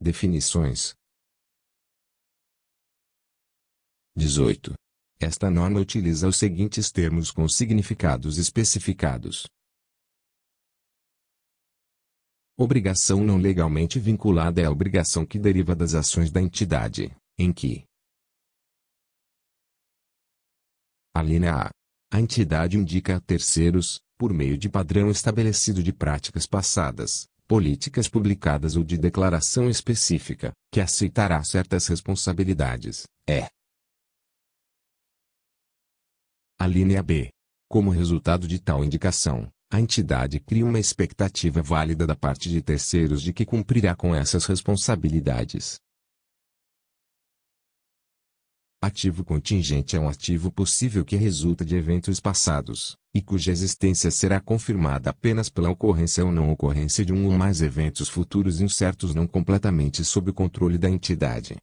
Definições. 18. Esta norma utiliza os seguintes termos com significados especificados. Obrigação não legalmente vinculada é a obrigação que deriva das ações da entidade, em que a linha A. A entidade indica a terceiros, por meio de padrão estabelecido de práticas passadas, políticas publicadas ou de declaração específica, que aceitará certas responsabilidades, é. A linha B. Como resultado de tal indicação, a entidade cria uma expectativa válida da parte de terceiros de que cumprirá com essas responsabilidades. Ativo contingente é um ativo possível que resulta de eventos passados, e cuja existência será confirmada apenas pela ocorrência ou não ocorrência de um ou mais eventos futuros incertos não completamente sob o controle da entidade.